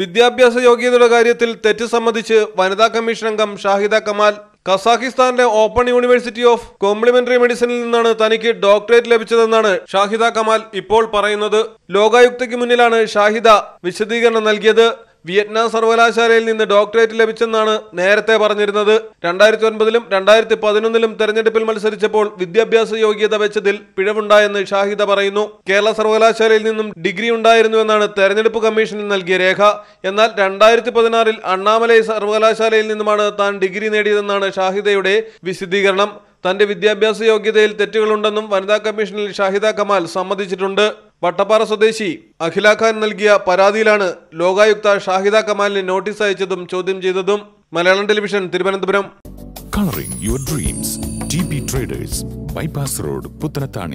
വിദ്യാഭ്യാസ യോഗ്യതയുടെ കാര്യത്തിൽ തെറ്റ് സമ്മതിച്ച് വനിതാ കമ്മീഷൻ അംഗം ഷാഹിദ കമാൽ കസാഖിസ്ഥാനിലെ ഓപ്പൺ യൂണിവേഴ്സിറ്റി ഓഫ് കോംപ്ലിമെന്ററി മെഡിസിനിൽ നിന്നാണ് തനിക്ക് ഡോക്ടറേറ്റ് ലഭിച്ചതെന്നാണ് ഷാഹിദ കമാൽ ഇപ്പോൾ പറയുന്നത് ലോകായുക്തയ്ക്ക് മുന്നിലാണ് ഷാഹിദ വിശദീകരണം നൽകിയത് വിയറ്റ്നാം സർവകലാശാലയിൽ നിന്ന് ഡോക്ടറേറ്റ് ലഭിച്ചെന്നാണ് നേരത്തെ പറഞ്ഞിരുന്നത് രണ്ടായിരത്തി ഒൻപതിലും രണ്ടായിരത്തി പതിനൊന്നിലും തെരഞ്ഞെടുപ്പിൽ മത്സരിച്ചപ്പോൾ വിദ്യാഭ്യാസ യോഗ്യത വെച്ചതിൽ പിഴവുണ്ടായെന്ന് ഷാഹിദ പറയുന്നു കേരള സർവകലാശാലയിൽ നിന്നും ഡിഗ്രി ഉണ്ടായിരുന്നുവെന്നാണ് തെരഞ്ഞെടുപ്പ് കമ്മീഷനിൽ നൽകിയ രേഖ എന്നാൽ രണ്ടായിരത്തി പതിനാറിൽ അണ്ണാമലൈ സർവകലാശാലയിൽ നിന്നുമാണ് താൻ ഡിഗ്രി നേടിയതെന്നാണ് ഷാഹിദയുടെ വിശദീകരണം തന്റെ വിദ്യാഭ്യാസ യോഗ്യതയിൽ തെറ്റുകളുണ്ടെന്നും വനിതാ കമ്മീഷനിൽ ഷാഹിദ കമാൽ സമ്മതിച്ചിട്ടുണ്ട് വട്ടപ്പാറ സ്വദേശി അഖില ഖാൻ നൽകിയ പരാതിയിലാണ് ലോകായുക്ത ഷാഹിദ കമാലിന് നോട്ടീസ് അയച്ചതും ചോദ്യം ചെയ്തതും Malayalam television Thiruvananthapuram colouring your dreams T road Puthanathani